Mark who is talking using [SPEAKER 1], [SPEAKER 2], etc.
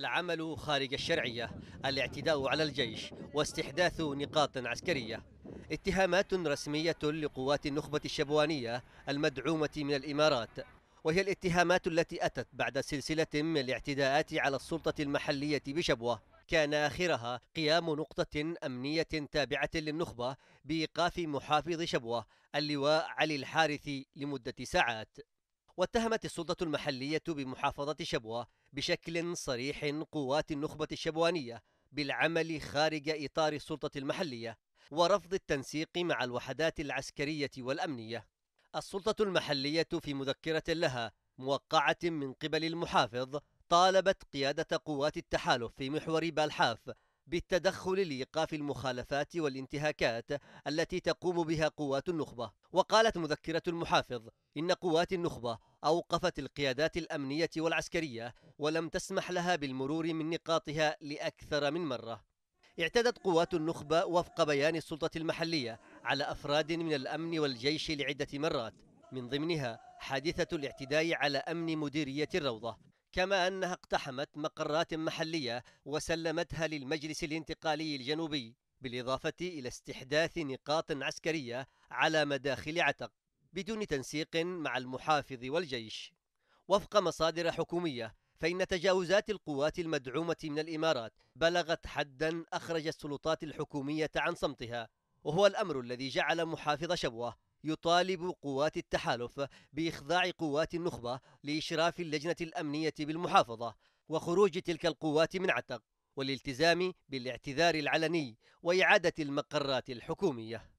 [SPEAKER 1] العمل خارج الشرعية الاعتداء على الجيش واستحداث نقاط عسكرية اتهامات رسمية لقوات النخبة الشبوانية المدعومة من الإمارات وهي الاتهامات التي أتت بعد سلسلة من الاعتداءات على السلطة المحلية بشبوة كان آخرها قيام نقطة أمنية تابعة للنخبة بإيقاف محافظ شبوة اللواء علي الحارث لمدة ساعات واتهمت السلطة المحلية بمحافظة شبوة بشكل صريح قوات النخبة الشبوانية بالعمل خارج إطار السلطة المحلية ورفض التنسيق مع الوحدات العسكرية والأمنية السلطة المحلية في مذكرة لها موقعة من قبل المحافظ طالبت قيادة قوات التحالف في محور بالحاف بالتدخل لإيقاف المخالفات والانتهاكات التي تقوم بها قوات النخبة وقالت مذكرة المحافظ إن قوات النخبة أوقفت القيادات الأمنية والعسكرية ولم تسمح لها بالمرور من نقاطها لأكثر من مرة اعتدت قوات النخبة وفق بيان السلطة المحلية على أفراد من الأمن والجيش لعدة مرات من ضمنها حادثة الاعتداء على أمن مديرية الروضة كما أنها اقتحمت مقرات محلية وسلمتها للمجلس الانتقالي الجنوبي بالإضافة إلى استحداث نقاط عسكرية على مداخل عتق بدون تنسيق مع المحافظ والجيش وفق مصادر حكومية فإن تجاوزات القوات المدعومة من الإمارات بلغت حدا أخرج السلطات الحكومية عن صمتها وهو الأمر الذي جعل محافظ شبوة يطالب قوات التحالف بإخضاع قوات النخبة لإشراف اللجنة الأمنية بالمحافظة وخروج تلك القوات من عتق والالتزام بالاعتذار العلني وإعادة المقرات الحكومية